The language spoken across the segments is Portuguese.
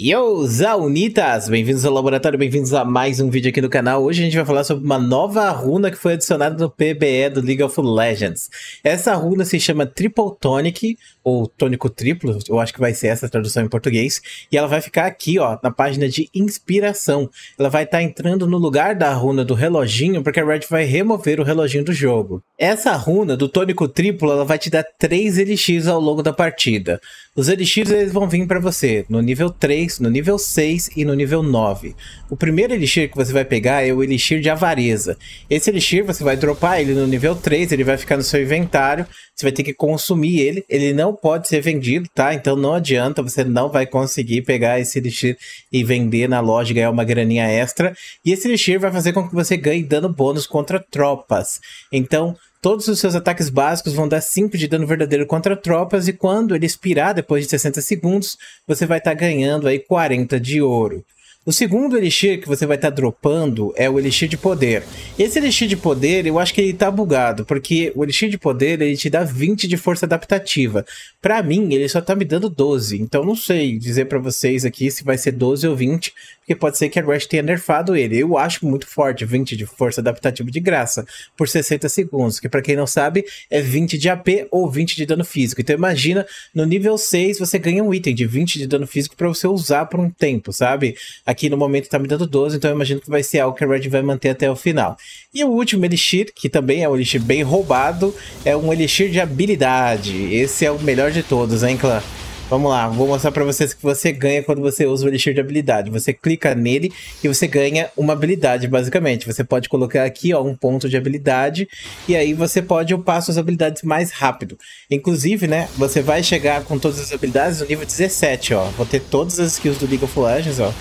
Yo, Zaunitas! Bem-vindos ao laboratório, bem-vindos a mais um vídeo aqui no canal. Hoje a gente vai falar sobre uma nova runa que foi adicionada no PBE do League of Legends. Essa runa se chama Triple Tonic, ou Tônico Triplo, eu acho que vai ser essa a tradução em português. E ela vai ficar aqui, ó, na página de Inspiração. Ela vai estar tá entrando no lugar da runa do reloginho, porque a Red vai remover o reloginho do jogo. Essa runa do Tônico Triplo, ela vai te dar 3 elixirs ao longo da partida. Os elixirs eles vão vir para você no nível 3 6, no nível 6 e no nível 9. O primeiro elixir que você vai pegar é o elixir de avareza. Esse elixir você vai dropar ele no nível 3, ele vai ficar no seu inventário, você vai ter que consumir ele. Ele não pode ser vendido, tá? Então não adianta, você não vai conseguir pegar esse elixir e vender na loja e ganhar uma graninha extra. E esse elixir vai fazer com que você ganhe dano bônus contra tropas. Então, Todos os seus ataques básicos vão dar 5 de dano verdadeiro contra tropas e quando ele expirar depois de 60 segundos, você vai estar tá ganhando aí 40 de ouro. O segundo elixir que você vai estar tá dropando é o elixir de poder. Esse elixir de poder, eu acho que ele tá bugado, porque o elixir de poder, ele te dá 20 de força adaptativa. Para mim, ele só tá me dando 12, então não sei dizer para vocês aqui se vai ser 12 ou 20, porque pode ser que a Rush tenha nerfado ele. Eu acho muito forte 20 de força adaptativa de graça por 60 segundos, que para quem não sabe é 20 de AP ou 20 de dano físico. Então imagina, no nível 6 você ganha um item de 20 de dano físico para você usar por um tempo, sabe? Aqui Aqui no momento tá me dando 12, então eu imagino que vai ser algo que a Red vai manter até o final. E o último Elixir, que também é um Elixir bem roubado, é um Elixir de habilidade. Esse é o melhor de todos, hein, clã? Vamos lá, vou mostrar para vocês o que você ganha quando você usa o Elixir de habilidade. Você clica nele e você ganha uma habilidade, basicamente. Você pode colocar aqui, ó, um ponto de habilidade e aí você pode upar suas habilidades mais rápido. Inclusive, né, você vai chegar com todas as habilidades no nível 17, ó. Vou ter todas as skills do League of Legends, ó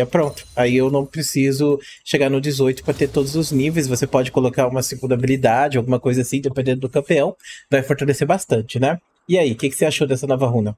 é pronto. Aí eu não preciso chegar no 18 para ter todos os níveis. Você pode colocar uma segunda habilidade, alguma coisa assim, dependendo do campeão. Vai fortalecer bastante, né? E aí, o que, que você achou dessa nova runa?